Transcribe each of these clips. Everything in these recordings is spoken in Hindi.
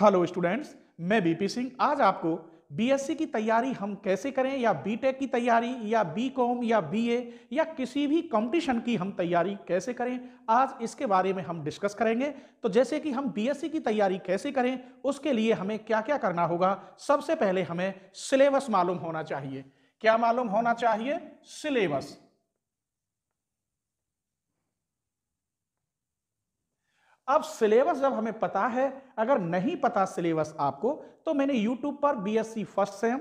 हेलो स्टूडेंट्स मैं बीपी सिंह आज आपको बीएससी की तैयारी हम कैसे करें या बीटेक की तैयारी या बीकॉम या बीए या किसी भी कंपटीशन की हम तैयारी कैसे करें आज इसके बारे में हम डिस्कस करेंगे तो जैसे कि हम बीएससी की तैयारी कैसे करें उसके लिए हमें क्या क्या करना होगा सबसे पहले हमें सिलेबस मालूम होना चाहिए क्या मालूम होना चाहिए सिलेबस अब सिलेबस जब हमें पता है अगर नहीं पता सिलेबस आपको तो मैंने यूट्यूब पर B S C first sem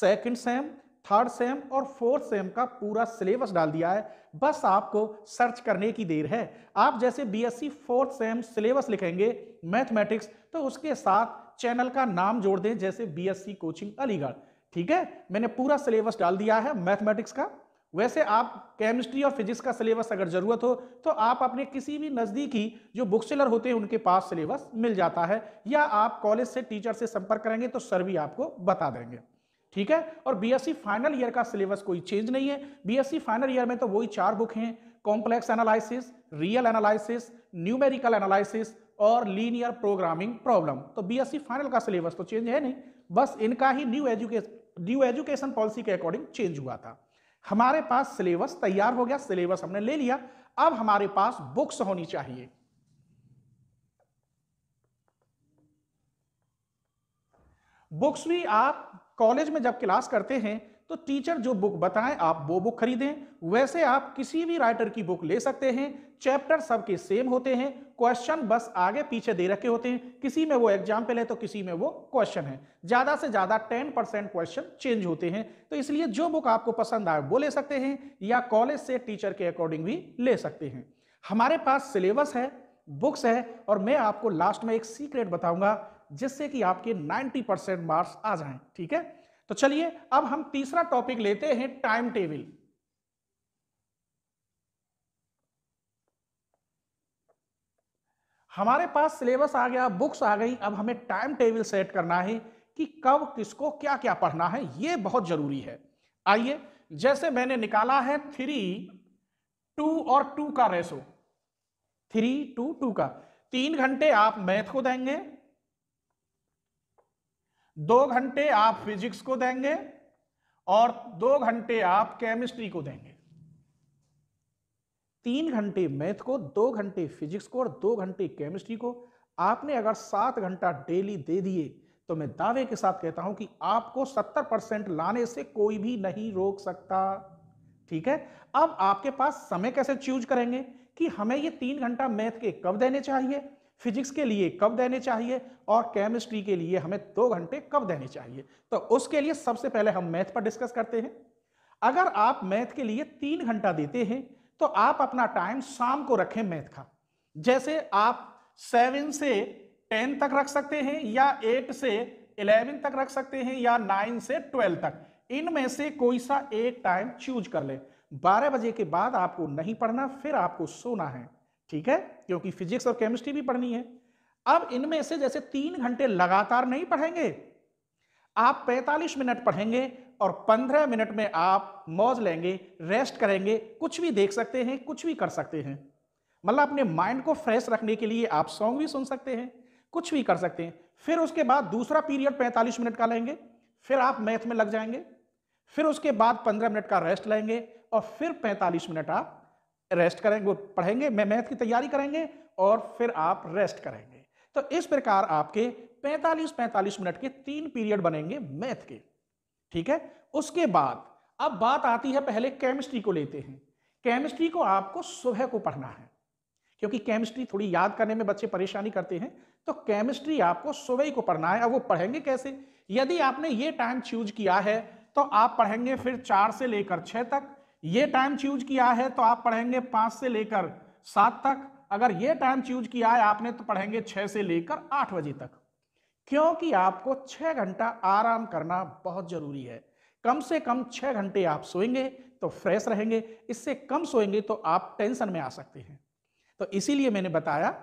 second sem third sem और फोर्थ सेम का पूरा सिलेबस डाल दिया है बस आपको सर्च करने की देर है आप जैसे B S C fourth sem syllabus लिखेंगे मैथमेटिक्स तो उसके साथ चैनल का नाम जोड़ दें जैसे B S C coaching Aligarh ठीक है मैंने पूरा सिलेबस डाल दिया है मैथमेटिक्स का वैसे आप केमिस्ट्री और फिजिक्स का सिलेबस अगर ज़रूरत हो तो आप अपने किसी भी नज़दीकी जो बुक सेलर होते हैं उनके पास सिलेबस मिल जाता है या आप कॉलेज से टीचर से संपर्क करेंगे तो सर भी आपको बता देंगे ठीक है और बीएससी फाइनल ईयर का सिलेबस कोई चेंज नहीं है बीएससी फाइनल ईयर में तो वही चार बुक हैं complex analysis real analysis numerical analysis और लीनियर प्रोग्रामिंग प्रॉब्लम तो बीएससी फाइनल e का सिलेबस तो चेंज है नहीं बस इनका ही new education new education policy के अकॉर्डिंग चेंज हुआ था हमारे पास सिलेबस तैयार हो गया सिलेबस हमने ले लिया अब हमारे पास बुक्स होनी चाहिए बुक्स भी आप कॉलेज में जब क्लास करते हैं तो टीचर जो बुक बताएं आप वो बुक खरीदें वैसे आप किसी भी राइटर की बुक ले सकते हैं चैप्टर सबके सेम होते हैं क्वेश्चन बस आगे पीछे दे रखे होते हैं किसी में वो एग्जाम्पल है तो किसी में वो क्वेश्चन है ज़्यादा से ज़्यादा टेन परसेंट क्वेश्चन चेंज होते हैं तो इसलिए जो बुक आपको पसंद आए वो ले सकते हैं या कॉलेज से टीचर के अकॉर्डिंग भी ले सकते हैं हमारे पास सिलेबस है बुक्स है और मैं आपको लास्ट में एक सीक्रेट बताऊंगा जिससे कि आपके नाइन्टी परसेंट मार्क्स आ जाए ठीक है तो चलिए अब हम तीसरा टॉपिक लेते हैं टाइम टेबल हमारे पास सिलेबस आ गया बुक्स आ गई अब हमें टाइम टेबल सेट करना है कि कब किसको क्या क्या पढ़ना है ये बहुत जरूरी है आइए जैसे मैंने निकाला है थ्री टू और टू का रेसो थ्री टू टू का तीन घंटे आप मैथ को देंगे दो घंटे आप फिजिक्स को देंगे और दो घंटे आप केमिस्ट्री को देंगे तीन घंटे मैथ को दो घंटे फिजिक्स को और दो घंटे केमिस्ट्री को आपने अगर सात घंटा डेली दे दिए तो मैं दावे के साथ कहता हूं कि आपको सत्तर परसेंट लाने से कोई भी नहीं रोक सकता ठीक है अब आपके पास समय कैसे चूज करेंगे कि हमें ये तीन घंटा मैथ के कब देने चाहिए फिजिक्स के लिए कब देने चाहिए और केमिस्ट्री के लिए हमें दो घंटे कब देने चाहिए तो उसके लिए सबसे पहले हम मैथ पर डिस्कस करते हैं अगर आप मैथ के लिए तीन घंटा देते हैं तो आप अपना टाइम शाम को रखें मैथ का जैसे आप सेवन से टेन तक रख सकते हैं या एट से इलेवन तक रख सकते हैं या नाइन से ट्वेल्व तक इनमें से कोई सा एक टाइम चूज कर ले बारह बजे के बाद आपको नहीं पढ़ना फिर आपको सोना है ठीक है क्योंकि फिजिक्स और केमिस्ट्री भी पढ़नी है अब इनमें से जैसे तीन घंटे लगातार नहीं पढ़ेंगे आप 45 मिनट पढ़ेंगे और 15 मिनट में आप मौज लेंगे रेस्ट करेंगे कुछ भी देख सकते हैं कुछ भी कर सकते हैं मतलब अपने माइंड को फ्रेश रखने के लिए आप सॉन्ग भी सुन सकते हैं कुछ भी कर सकते हैं फिर उसके बाद दूसरा पीरियड 45 मिनट का लेंगे फिर आप मैथ में लग जाएंगे फिर उसके बाद 15 मिनट का रेस्ट लेंगे और फिर 45 मिनट आप रेस्ट करेंगे पढ़ेंगे मैथ की तैयारी करेंगे और फिर आप रेस्ट करेंगे तो इस प्रकार आपके 45-45 मिनट के तीन पीरियड बनेंगे मैथ के ठीक है उसके बाद अब बात आती है पहले केमिस्ट्री को लेते हैं केमिस्ट्री को आपको सुबह को पढ़ना है क्योंकि केमिस्ट्री थोड़ी याद करने में बच्चे परेशानी करते हैं तो केमिस्ट्री आपको सुबह ही को पढ़ना है अब वो पढ़ेंगे कैसे यदि आपने ये टाइम चूज किया है तो आप पढ़ेंगे फिर चार से लेकर छः तक ये टाइम चूज किया है तो आप पढ़ेंगे पाँच से लेकर सात तक अगर ये टाइम चूज किया है आपने तो पढ़ेंगे छः से लेकर आठ बजे तक क्योंकि आपको छः घंटा आराम करना बहुत ज़रूरी है कम से कम छः घंटे आप सोएंगे तो फ्रेश रहेंगे इससे कम सोएंगे तो आप टेंशन में आ सकते हैं तो इसीलिए मैंने बताया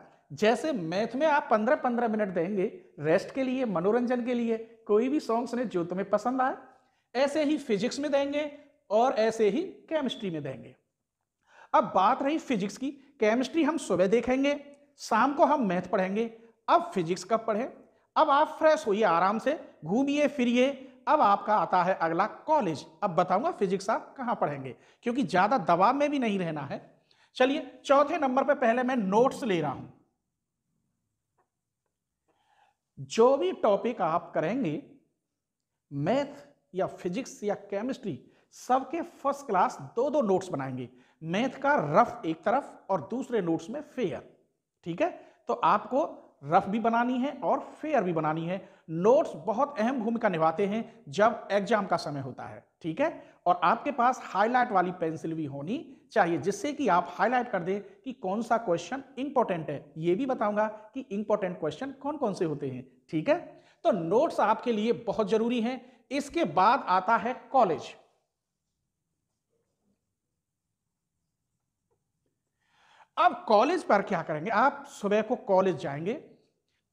जैसे मैथ में आप पंद्रह पंद्रह मिनट देंगे रेस्ट के लिए मनोरंजन के लिए कोई भी सॉन्ग सुने जो तुम्हें पसंद आए ऐसे ही फिजिक्स में देंगे और ऐसे ही केमिस्ट्री में देंगे अब बात रही फिजिक्स की केमिस्ट्री हम सुबह देखेंगे शाम को हम मैथ पढ़ेंगे अब फिजिक्स कब पढ़ें अब आप फ्रेश होइए आराम से घूमिए फिरिए अब आपका आता है अगला कॉलेज अब बताऊंगा फिजिक्स आप कहाँ पढ़ेंगे क्योंकि ज़्यादा दबाव में भी नहीं रहना है चलिए चौथे नंबर पर पहले मैं नोट्स ले रहा हूं जो भी टॉपिक आप करेंगे मैथ या फिजिक्स या केमिस्ट्री सबके फर्स्ट क्लास दो दो नोट्स बनाएंगे मैथ का रफ एक तरफ और दूसरे नोट्स में फेयर ठीक है तो आपको रफ भी बनानी है और फेयर भी बनानी है नोट्स बहुत अहम भूमिका निभाते हैं जब एग्जाम का समय होता है ठीक है और आपके पास हाईलाइट वाली पेंसिल भी होनी चाहिए जिससे कि आप हाईलाइट कर दें कि कौन सा क्वेश्चन इंपॉर्टेंट है ये भी बताऊंगा कि इंपॉर्टेंट क्वेश्चन कौन कौन से होते हैं ठीक है तो नोट्स आपके लिए बहुत जरूरी है इसके बाद आता है कॉलेज अब कॉलेज पर क्या करेंगे आप सुबह को कॉलेज जाएंगे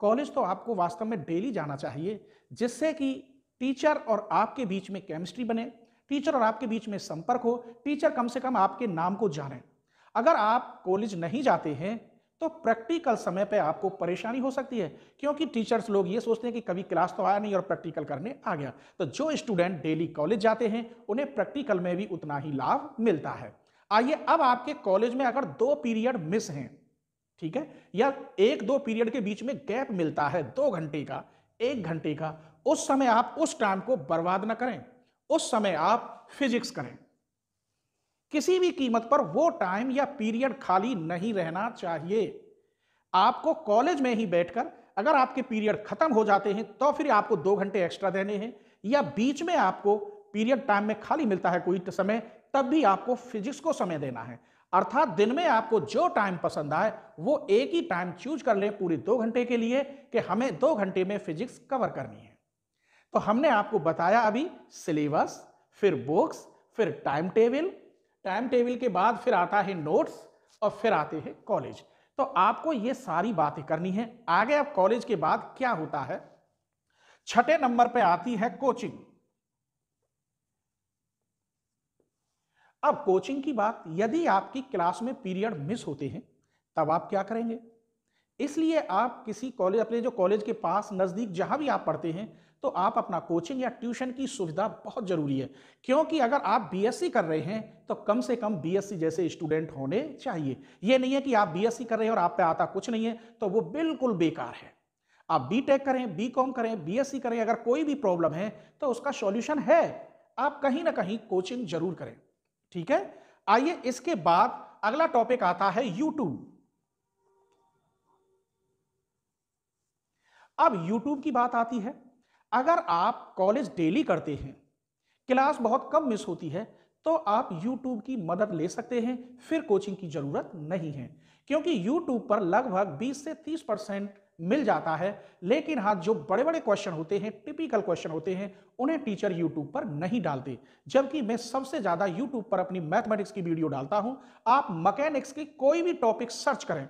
कॉलेज तो आपको वास्तव में डेली जाना चाहिए जिससे कि टीचर और आपके बीच में केमिस्ट्री बने टीचर और आपके बीच में संपर्क हो टीचर कम से कम आपके नाम को जाने अगर आप कॉलेज नहीं जाते हैं तो प्रैक्टिकल समय पे आपको परेशानी हो सकती है क्योंकि टीचर्स लोग ये सोचते हैं कि कभी क्लास तो आया नहीं और प्रैक्टिकल करने आ गया तो जो स्टूडेंट डेली कॉलेज जाते हैं उन्हें प्रैक्टिकल में भी उतना ही लाभ मिलता है आइए अब आपके कॉलेज में अगर दो पीरियड मिस हैं ठीक है या एक दो पीरियड के बीच में गैप मिलता है दो घंटे का एक घंटे का उस समय आप उस टाइम को बर्बाद ना करें उस समय आप फिजिक्स करें किसी भी कीमत पर वो टाइम या पीरियड खाली नहीं रहना चाहिए आपको कॉलेज में ही बैठकर अगर आपके पीरियड खत्म हो जाते हैं तो फिर आपको दो घंटे एक्स्ट्रा देने हैं या बीच में आपको पीरियड टाइम में खाली मिलता है कोई समय तब भी आपको फिजिक्स को समय देना है अर्थात दिन में आपको जो टाइम पसंद आए वो एक ही टाइम चूज कर लें पूरी दो घंटे के लिए कि हमें दो घंटे में फिजिक्स कवर करनी है तो हमने आपको बताया अभी सिलेबस फिर बुक्स फिर टाइम टेबल टाइम टेबल के बाद फिर आता है नोट्स और फिर आते हैं कॉलेज तो आपको ये सारी बातें करनी है आगे अब कॉलेज के बाद क्या होता है छठे नंबर पे आती है कोचिंग अब कोचिंग की बात यदि आपकी क्लास में पीरियड मिस होते हैं तब आप क्या करेंगे इसलिए आप किसी कॉलेज अपने जो कॉलेज के पास नज़दीक जहाँ भी आप पढ़ते हैं तो आप अपना कोचिंग या ट्यूशन की सुविधा बहुत ज़रूरी है क्योंकि अगर आप बीएससी कर रहे हैं तो कम से कम बीएससी जैसे स्टूडेंट होने चाहिए ये नहीं है कि आप बीएससी कर रहे हैं और आप पे आता कुछ नहीं है तो वो बिल्कुल बेकार है आप टेक करें कॉम करें बीएससी करें अगर कोई भी प्रॉब्लम है तो उसका सॉल्यूशन है आप कहीं ना कहीं कोचिंग जरूर करें ठीक है आइए इसके बाद अगला टॉपिक आता है यूट्यूब अब यूट्यूब की बात आती है अगर आप कॉलेज डेली करते हैं क्लास बहुत कम मिस होती है तो आप YouTube की मदद ले सकते हैं फिर कोचिंग की ज़रूरत नहीं है क्योंकि YouTube पर लगभग 20 से 30 परसेंट मिल जाता है लेकिन हाँ जो बड़े बड़े क्वेश्चन होते हैं टिपिकल क्वेश्चन होते हैं उन्हें टीचर यूट्यूब पर नहीं डालते जबकि मैं सबसे ज़्यादा यूट्यूब पर अपनी मैथमेटिक्स की वीडियो डालता हूं आप मकैनिक्स की कोई भी टॉपिक सर्च करें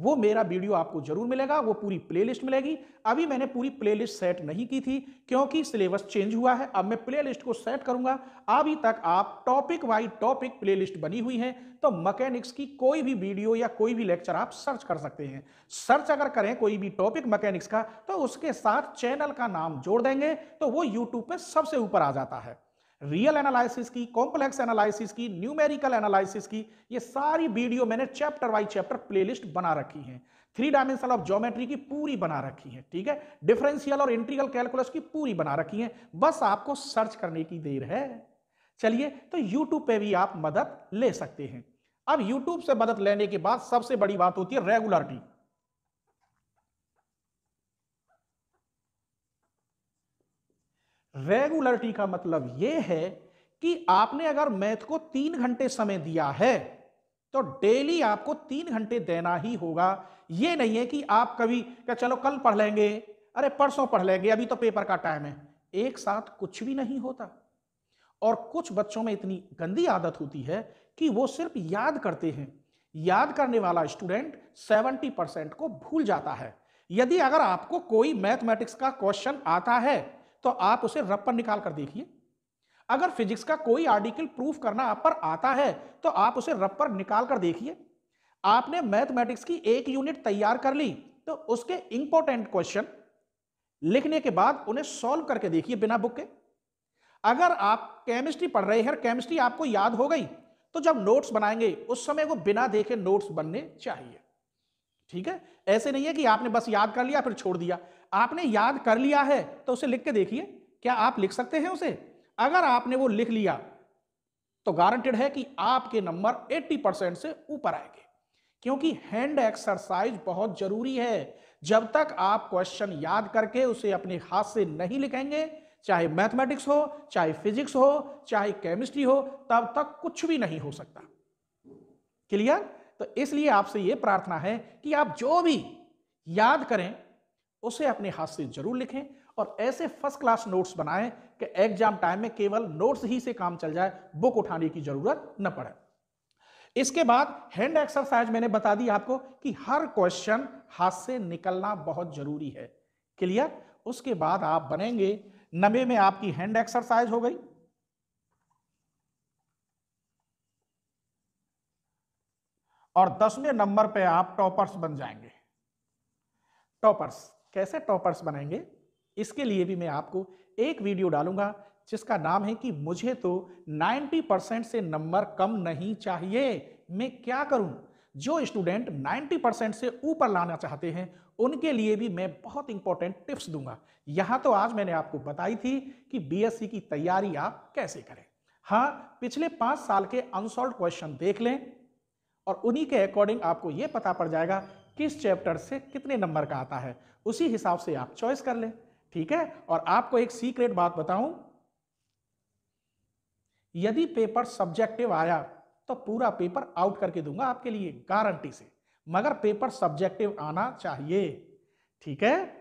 वो मेरा वीडियो आपको जरूर मिलेगा वो पूरी प्लेलिस्ट मिलेगी अभी मैंने पूरी प्लेलिस्ट सेट नहीं की थी क्योंकि सिलेबस चेंज हुआ है अब मैं प्लेलिस्ट को सेट करूंगा अभी तक आप टॉपिक वाइज टॉपिक प्लेलिस्ट बनी हुई है तो मैकेनिक्स की कोई भी वीडियो या कोई भी लेक्चर आप सर्च कर सकते हैं सर्च अगर करें कोई भी टॉपिक मैकेनिक्स का तो उसके साथ चैनल का नाम जोड़ देंगे तो वो यूट्यूब पर सबसे ऊपर आ जाता है रियल एनालिसिस की कॉम्प्लेक्स एनालिसिस की न्यूमेरिकल एनालिसिस की ये सारी वीडियो मैंने चैप्टर वाई चैप्टर प्लेलिस्ट बना रखी है थ्री डायमेंशन ऑफ ज्योमेट्री की पूरी बना रखी है ठीक है डिफरेंशियल और इंटीग्रल कैलकुलस की पूरी बना रखी है बस आपको सर्च करने की देर है चलिए तो यूट्यूब पे भी आप मदद ले सकते हैं अब यूट्यूब से मदद लेने के बाद सबसे बड़ी बात होती है रेगुलरिटी रेगुलरिटी का मतलब यह है कि आपने अगर मैथ को तीन घंटे समय दिया है तो डेली आपको तीन घंटे देना ही होगा यह नहीं है कि आप कभी क्या चलो कल पढ़ लेंगे अरे परसों पढ़ लेंगे अभी तो पेपर का टाइम है एक साथ कुछ भी नहीं होता और कुछ बच्चों में इतनी गंदी आदत होती है कि वो सिर्फ याद करते हैं याद करने वाला स्टूडेंट 70 परसेंट को भूल जाता है यदि अगर आपको कोई मैथमेटिक्स का क्वेश्चन आता है तो आप उसे रब पर निकाल कर देखिए अगर फिजिक्स का कोई आर्टिकल प्रूफ करना आप पर आता है तो आप उसे रब पर निकाल कर देखिए आपने मैथमेटिक्स की एक यूनिट तैयार कर ली तो उसके इंपॉर्टेंट क्वेश्चन लिखने के बाद उन्हें सॉल्व करके देखिए बिना बुक के अगर आप केमिस्ट्री पढ़ रहे हैं केमिस्ट्री आपको याद हो गई तो जब नोट्स बनाएंगे उस समय वो बिना देखे नोट्स बनने चाहिए ठीक है ऐसे नहीं है कि आपने बस याद कर लिया फिर छोड़ दिया आपने याद कर लिया है तो उसे लिख के देखिए क्या आप लिख सकते हैं उसे अगर आपने वो लिख लिया तो गारंटेड है कि आपके नंबर 80 परसेंट से ऊपर आएंगे क्योंकि हैंड एक्सरसाइज बहुत जरूरी है जब तक आप क्वेश्चन याद करके उसे अपने हाथ से नहीं लिखेंगे चाहे मैथमेटिक्स हो चाहे फिजिक्स हो चाहे केमिस्ट्री हो तब तक कुछ भी नहीं हो सकता क्लियर तो इसलिए आपसे यह प्रार्थना है कि आप जो भी याद करें उसे अपने हाथ से जरूर लिखें और ऐसे फर्स्ट क्लास नोट्स बनाएं कि एग्जाम टाइम में केवल नोट्स ही से काम चल जाए बुक उठाने की जरूरत न पड़े इसके बाद हैंड एक्सरसाइज मैंने बता दी आपको कि हर क्वेश्चन हाथ से निकलना बहुत जरूरी है क्लियर उसके बाद आप बनेंगे नबे में आपकी हैंड एक्सरसाइज हो गई और दसवें नंबर पे आप टॉपर्स बन जाएंगे टॉपर्स कैसे टॉपर्स बनाएंगे इसके लिए भी मैं आपको एक वीडियो डालूंगा जिसका नाम है कि मुझे तो 90 परसेंट से नंबर कम नहीं चाहिए मैं क्या करूं जो स्टूडेंट 90 परसेंट से ऊपर लाना चाहते हैं उनके लिए भी मैं बहुत इंपॉर्टेंट टिप्स दूंगा यहां तो आज मैंने आपको बताई थी कि बीएससी e की तैयारी आप कैसे करें हाँ पिछले पाँच साल के अनसॉल्व क्वेश्चन देख लें और उन्हीं के अकॉर्डिंग आपको ये पता पड़ जाएगा किस चैप्टर से कितने नंबर का आता है उसी हिसाब से आप चॉइस कर लें ठीक है और आपको एक सीक्रेट बात बताऊं यदि पेपर सब्जेक्टिव आया तो पूरा पेपर आउट करके दूंगा आपके लिए गारंटी से मगर पेपर सब्जेक्टिव आना चाहिए ठीक है